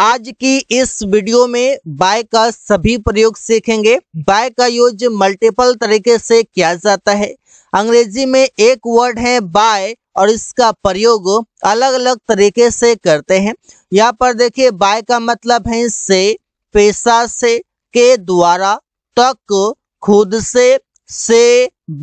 आज की इस वीडियो में बाय का सभी प्रयोग सीखेंगे बाय का यूज मल्टीपल तरीके से किया जाता है अंग्रेजी में एक वर्ड है बाय और इसका प्रयोग अलग अलग तरीके से करते हैं यहाँ पर देखिए बाय का मतलब है से पेशा से के द्वारा तक खुद से से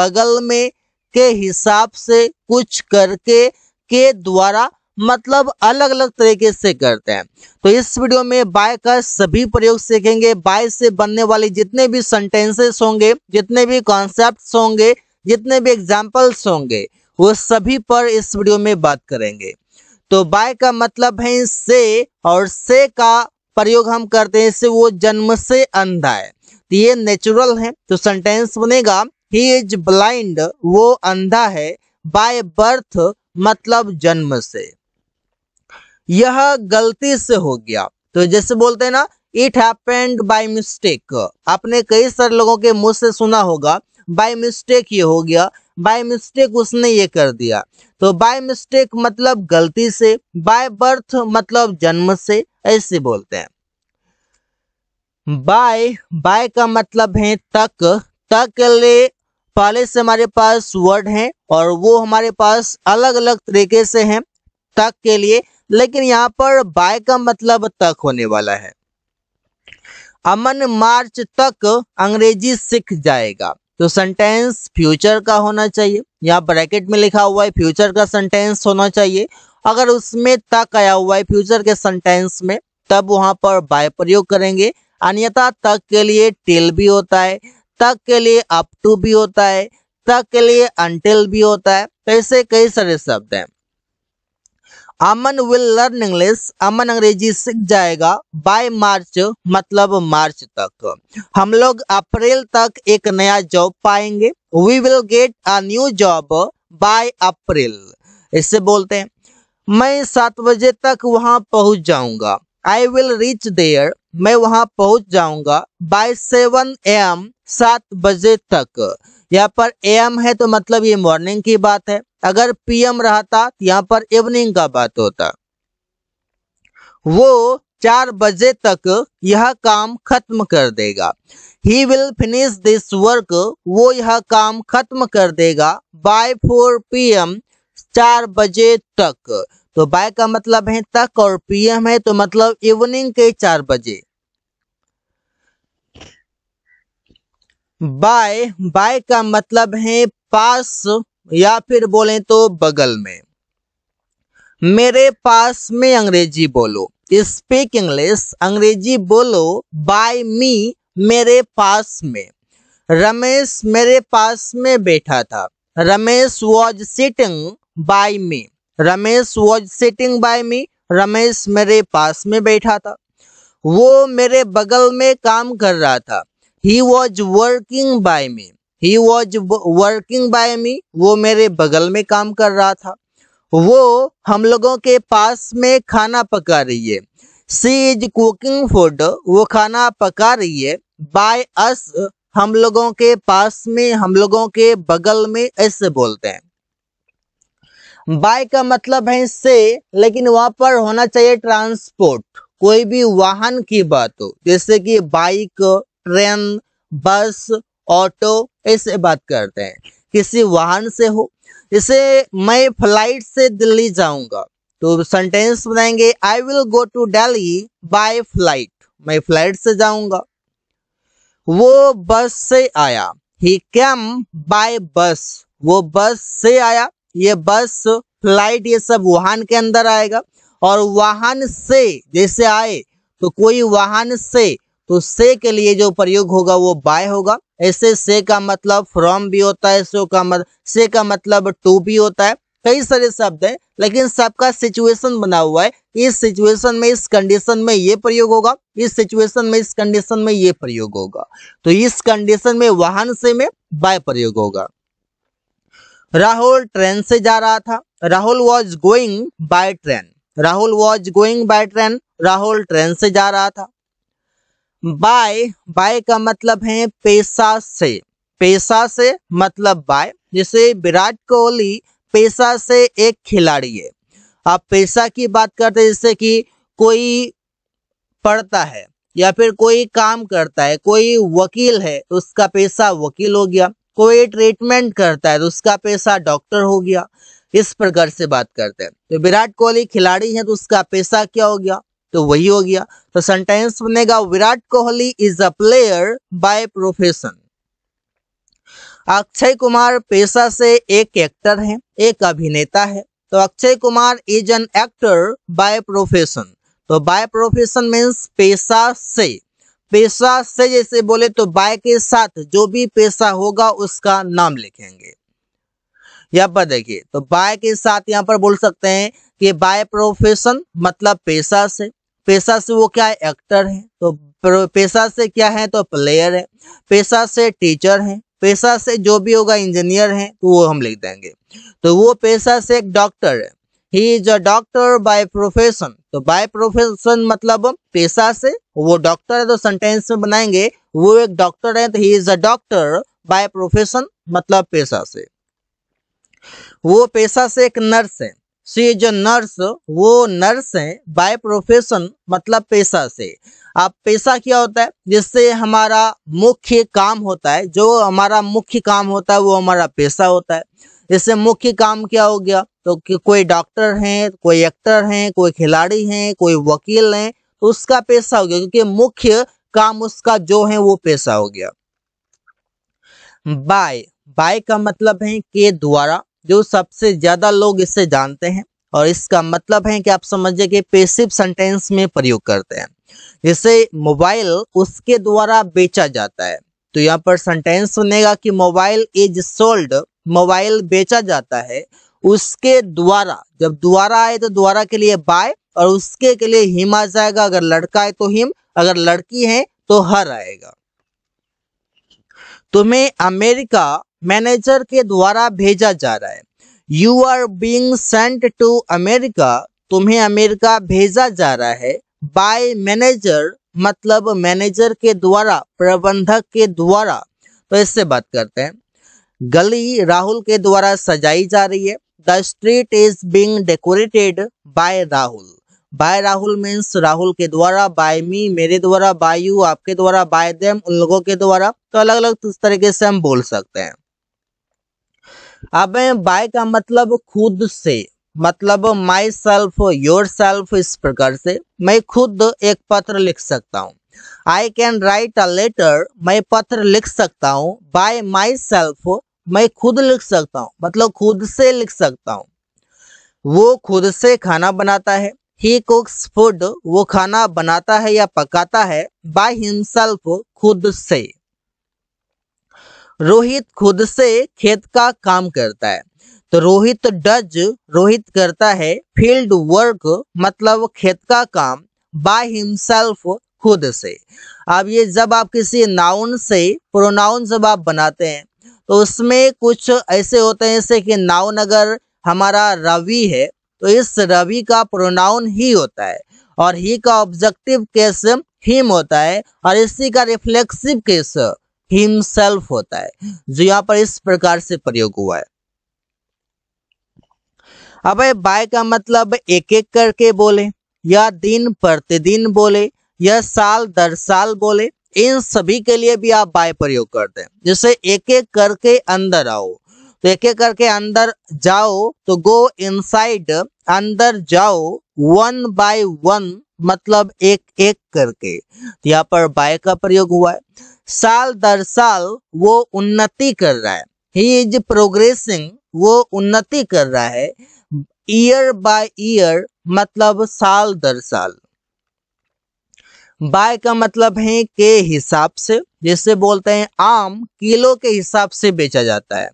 बगल में के हिसाब से कुछ करके के द्वारा मतलब अलग अलग तरीके से करते हैं तो इस वीडियो में बाय का सभी प्रयोग सीखेंगे बाय से बनने वाले जितने भी सेंटेंसेस होंगे जितने भी कॉन्सेप्ट होंगे जितने भी एग्जाम्पल्स होंगे वो सभी पर इस वीडियो में बात करेंगे तो बाय का मतलब है से और से का प्रयोग हम करते हैं इससे वो जन्म से अंधा है तो ये नेचुरल है तो सेंटेंस बनेगा ही इज ब्लाइंड वो अंधा है बाय बर्थ मतलब जन्म से यह गलती से हो गया तो जैसे बोलते हैं ना इट हैपेंड बाय मिस्टेक आपने कई सारे लोगों के मुंह से सुना होगा बाय मिस्टेक ये हो गया बाय मिस्टेक उसने ये कर दिया तो बाय मिस्टेक मतलब गलती से बाय बर्थ मतलब जन्म से ऐसे बोलते हैं बाय बाय का मतलब है तक तक के लिए पहले से हमारे पास वर्ड है और वो हमारे पास अलग अलग तरीके से हैं तक के लिए लेकिन यहाँ पर बाय का मतलब तक होने वाला है अमन मार्च तक अंग्रेजी सीख जाएगा तो सेंटेंस फ्यूचर का होना चाहिए यहाँ ब्रैकेट में लिखा हुआ है फ्यूचर का सेंटेंस होना चाहिए अगर उसमें तक आया हुआ है फ्यूचर के सेंटेंस में तब वहां पर बाय प्रयोग करेंगे अन्यथा तक के लिए टिल भी होता है तक के लिए अप टू भी होता है तक के लिए अंटिल भी होता है ऐसे कई सारे शब्द हैं Aman will learn English Aman अंग्रेजी सीख जाएगा बाय मार्च मतलब मार्च तक हम लोग अप्रैल तक एक नया जॉब पाएंगे we will get a new job by April इससे बोलते हैं मैं सात बजे तक वहां पहुंच जाऊंगा आई विल रीच देयर मैं वहां पहुंच जाऊंगा बाय सेवन एम सात बजे तक यहाँ पर एम है तो मतलब ये मॉर्निंग की बात है अगर पीएम रहता तो यहाँ पर इवनिंग का बात होता वो चार बजे तक यह काम खत्म कर देगा he will finish this work वो यह काम खत्म कर देगा बाय फोर पी एम चार बजे तक तो बाय का मतलब है तक और पीएम है तो मतलब इवनिंग के चार बजे बाय बाय का मतलब है पास या फिर बोलें तो बगल में मेरे पास में अंग्रेजी बोलो स्पीक इंग्लिश अंग्रेजी बोलो बाय मी मेरे पास में रमेश मेरे पास में बैठा था Ramesh was sitting by me Ramesh was sitting by me Ramesh मेरे पास में बैठा था वो मेरे बगल में काम कर रहा था he was working by me he was working by me वो मेरे बगल में काम कर रहा था वो हम लोगों के पास में खाना पका रही है सी इज कुकिंग फूड वो खाना पका रही है बाय अस हम लोगों के पास में हम लोगों के बगल में ऐसे बोलते हैं बाय का मतलब है से लेकिन वहां पर होना चाहिए ट्रांसपोर्ट कोई भी वाहन की बात हो जैसे कि बाइक ट्रेन बस ऑटो ऐसे बात करते हैं किसी वाहन से हो जैसे मैं फ्लाइट से दिल्ली जाऊंगा तो सेंटेंस बनाएंगे I will go to Delhi by flight मैं फ्लाइट से जाऊंगा वो बस से आया ही कैम बाय बस वो बस से आया ये बस फ्लाइट ये सब वाहन के अंदर आएगा और वाहन से जैसे आए तो कोई वाहन से तो से के लिए जो प्रयोग होगा वो बाय होगा ऐसे से का मतलब फ्रॉम भी होता है सो का मतलब से का मतलब टू भी होता है कई सारे शब्द हैं लेकिन सबका सिचुएशन बना हुआ है इस सिचुएशन में इस कंडीशन में ये प्रयोग होगा इस सिचुएशन में इस कंडीशन में ये प्रयोग होगा तो इस कंडीशन में वाहन से में बाय प्रयोग होगा राहुल ट्रेन से जा रहा था Rahul was going by train Rahul was going by train Rahul train से जा रहा था बाय बाय का मतलब है पेशा से पेशा से मतलब बाय जैसे विराट कोहली पेशा से एक खिलाड़ी है आप पेशा की बात करते हैं जैसे कि कोई पढ़ता है या फिर कोई काम करता है कोई वकील है तो उसका पेशा वकील हो गया कोई ट्रीटमेंट करता है तो उसका पेशा डॉक्टर हो गया इस प्रकार से बात करते हैं तो विराट कोहली खिलाड़ी है तो उसका पेशा क्या हो गया तो वही हो गया तो सेंटेंस बनेगा Virat Kohli is a player by profession Akshay Kumar पेशा से एक एक्टर है एक अभिनेता है तो Akshay Kumar is an actor by profession तो बाय प्रोफेशन मीन्स पेशा से पेशा से जैसे बोले तो बाय के साथ जो भी पेशा होगा उसका नाम लिखेंगे यहाँ पर देखिए तो बाय के साथ यहाँ पर बोल सकते हैं कि बाय प्रोफेशन मतलब पेशा से पेशा से वो क्या है एक्टर है तो पेशा से क्या है तो प्लेयर है पेशा से टीचर है पेशा से जो भी होगा इंजीनियर है तो वो हम लिख देंगे तो वो पेशा से एक डॉक्टर है he is a doctor by profession तो बाय प्रोफेशन मतलब पेशा से वो डॉक्टर है तो सेंटेंस में बनाएंगे वो एक डॉक्टर है तो he is a doctor by profession मतलब पेशा से वो पेशा से एक नर्स है से जो नर्स वो नर्स है बाय प्रोफेशन मतलब पेशा से आप पेशा क्या होता है जिससे हमारा मुख्य काम होता है जो हमारा मुख्य काम होता है वो हमारा पेशा होता है जिससे मुख्य काम क्या हो गया तो कि कोई डॉक्टर हैं कोई एक्टर हैं कोई खिलाड़ी हैं कोई वकील हैं तो उसका पेशा हो गया क्योंकि मुख्य काम उसका जो है वो पेशा हो गया बाय बाय का मतलब है के द्वारा जो सबसे ज्यादा लोग इसे जानते हैं और इसका मतलब है कि आप समझिए कि पेसिव सेंटेंस में प्रयोग करते हैं जैसे मोबाइल उसके द्वारा बेचा जाता है तो यहाँ पर सेंटेंस सुनेगा कि मोबाइल इज सोल्ड मोबाइल बेचा जाता है उसके द्वारा जब द्वारा आए तो द्वारा के लिए बाय और उसके के लिए हिम आ जाएगा अगर लड़का है तो हिम अगर लड़की है तो हर आएगा तुम्हें अमेरिका मैनेजर के द्वारा भेजा जा रहा है you are being sent to America तुम्हें अमेरिका भेजा जा रहा है बाय मैनेजर मतलब मैनेजर के द्वारा प्रबंधक के द्वारा तो इससे बात करते हैं गली राहुल के द्वारा सजाई जा रही है the street is being decorated by Rahul by Rahul means Rahul के द्वारा बाय मी मेरे द्वारा बाय यू आपके द्वारा बाय देम उन लोगों के द्वारा तो अलग अलग तरीके से हम बोल सकते हैं अब बाय का मतलब खुद से मतलब माई सेल्फ योर सेल्फ इस प्रकार से मैं खुद एक पत्र लिख सकता हूँ I can write a letter मैं पत्र लिख सकता हूँ बाय माई सेल्फ मैं खुद लिख सकता हूँ मतलब खुद से लिख सकता हूँ वो खुद से खाना बनाता है ही कुक्स फूड वो खाना बनाता है या पकाता है बाय हिमसेल्फ खुद से रोहित खुद से खेत का काम करता है तो रोहित डज रोहित करता है फील्ड वर्क मतलब खेत का काम बाय हिमसेल्फ खुद से अब ये जब आप किसी नाउन से प्रोनाउन जब आप बनाते हैं तो उसमें कुछ ऐसे होते हैं जैसे कि नाउन अगर हमारा रवि है तो इस रवि का प्रोनाउन ही होता है और ही का ऑब्जेक्टिव केस हिम होता है और इसी का रिफ्लेक्सिव केस हिमसेल्फ होता है जो यहाँ पर इस प्रकार से प्रयोग हुआ है अब बाय का मतलब एक एक करके बोले या दिन प्रतिदिन बोले या साल दर साल बोले इन सभी के लिए भी आप बाय प्रयोग करते हैं जैसे एक एक करके अंदर आओ तो एक एक करके अंदर जाओ तो गो इनसाइड अंदर जाओ वन बाय वन मतलब एक एक करके तो यहाँ पर बाय का प्रयोग हुआ है साल दर साल वो उन्नति कर रहा है ही इज प्रोग्रेसिंग वो उन्नति कर रहा है ईयर बाय ईयर मतलब साल दर साल बाय का मतलब है के हिसाब से जिससे बोलते हैं आम किलो के हिसाब से बेचा जाता है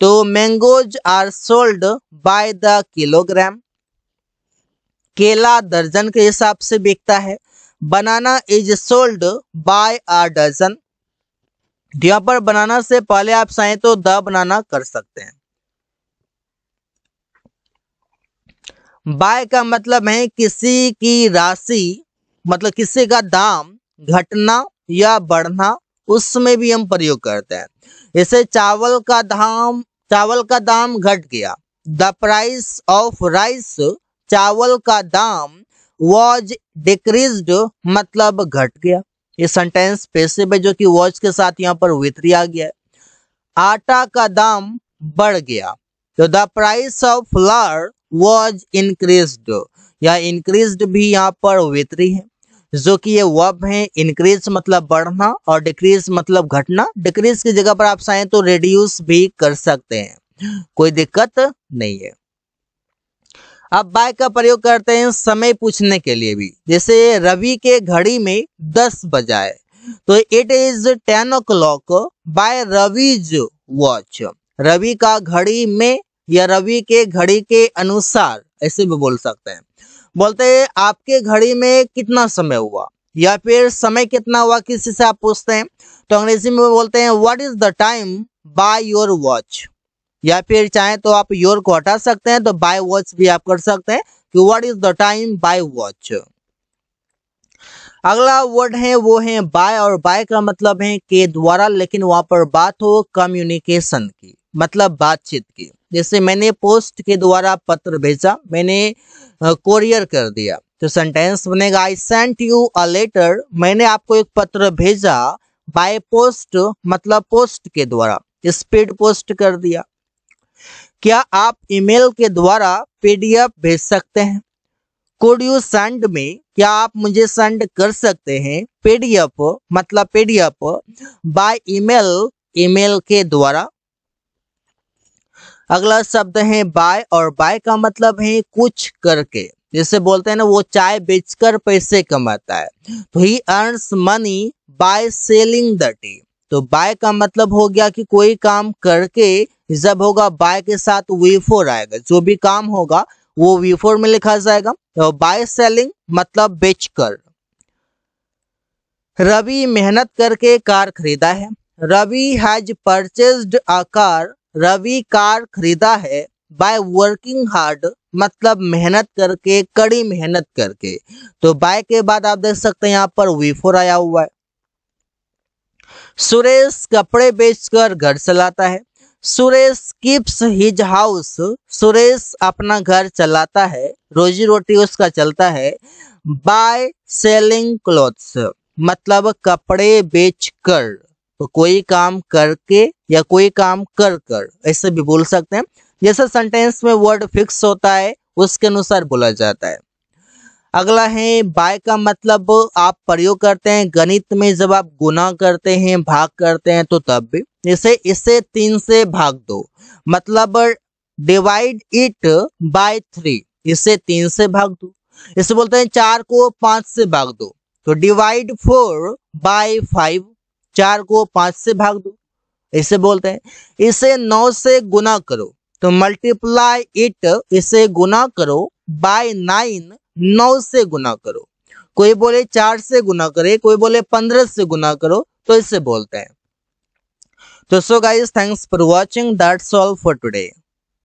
तो mangoes are sold by the kilogram केला दर्जन के हिसाब से बिकता है banana is sold by a dozen यहाँ पर बनाना से पहले आप चाहें तो द बनाना कर सकते हैं बाय का मतलब है किसी की राशि मतलब किसी का दाम घटना या बढ़ना उसमें भी हम प्रयोग करते हैं इसे चावल का दाम चावल का दाम घट गया द प्राइस ऑफ राइस चावल का दाम वॉज डिक्रीज मतलब घट गया ये सेंटेंस पैसे में जो कि वॉच के साथ यहाँ पर वितरी आ गया है आटा का दाम बढ़ गया तो the price of flower was increase या इंक्रीज भी यहाँ पर वितरी है जो कि ये वब है इंक्रीज मतलब बढ़ना और डिक्रीज मतलब घटना डिक्रीज की जगह पर आप चाहें तो रिड्यूस भी कर सकते हैं कोई दिक्कत नहीं है आप बाय का प्रयोग करते हैं समय पूछने के लिए भी जैसे रवि के घड़ी में दस बजाए तो it is ten o'clock by Ravi's watch Ravi का घड़ी में या रवि के घड़ी के अनुसार ऐसे भी बोल सकते हैं बोलते हैं आपके घड़ी में कितना समय हुआ या फिर समय कितना हुआ किसी से आप पूछते हैं तो अंग्रेजी में बोलते हैं what is the time by your watch या फिर चाहे तो आप योर को हटा सकते हैं तो बाय वॉच भी आप कर सकते हैं कि what is the time by watch अगला वर्ड है वो है बाय और बाय का मतलब है के द्वारा लेकिन वहां पर बात हो कम्युनिकेशन की मतलब बातचीत की जैसे मैंने पोस्ट के द्वारा पत्र भेजा मैंने कोरियर कर दिया तो सेंटेंस बनेगा I sent you a letter मैंने आपको एक पत्र भेजा बाय पोस्ट मतलब पोस्ट के द्वारा स्पीड पोस्ट कर दिया क्या आप ईमेल के द्वारा पीडीएफ भेज सकते हैं कोड यू सेंड में क्या आप मुझे सेंड कर सकते हैं पीडीएफ मतलब पीडीएफ बाय ईमेल ईमेल के द्वारा अगला शब्द है बाय और बाय का मतलब है कुछ करके जैसे बोलते हैं ना वो चाय बेचकर पैसे कमाता है तो he earns money by selling the tea तो बाय का मतलब हो गया कि कोई काम करके जब होगा बाय के साथ वी फोर आएगा जो भी काम होगा वो वी फोर में लिखा जाएगा तो बाय सेलिंग मतलब बेचकर रवि मेहनत करके कार खरीदा है Ravi has purchase a car Ravi car खरीदा है बाय वर्किंग हार्ड मतलब मेहनत करके कड़ी मेहनत करके तो बाय के बाद आप देख सकते हैं यहाँ पर वी फोर आया हुआ है सुरेश कपड़े बेचकर घर चलाता है Suresh keeps his house Suresh अपना घर चलाता है रोजी रोटी उसका चलता है बाय सेलिंग क्लोथ्स मतलब कपड़े बेचकर तो कोई काम करके या कोई काम कर कर ऐसे भी बोल सकते हैं जैसे सेंटेंस में वर्ड फिक्स होता है उसके अनुसार बोला जाता है अगला है बाय का मतलब आप प्रयोग करते हैं गणित में जब आप गुना करते हैं भाग करते हैं तो तब भी इसे इसे तीन से भाग दो मतलब डिवाइड इट बाय थ्री इसे तीन से भाग दो इसे बोलते हैं चार को पांच से भाग दो तो डिवाइड फोर बाय फाइव चार को पांच से भाग दो इसे बोलते हैं इसे नौ से गुना करो तो मल्टीप्लाई इट इसे गुना करो बाय नाइन नौ से गुना करो कोई बोले चार से गुना करे कोई बोले पंद्रह से गुना करो तो इसे बोलते हैं तो so guys thanks for watching that's all for today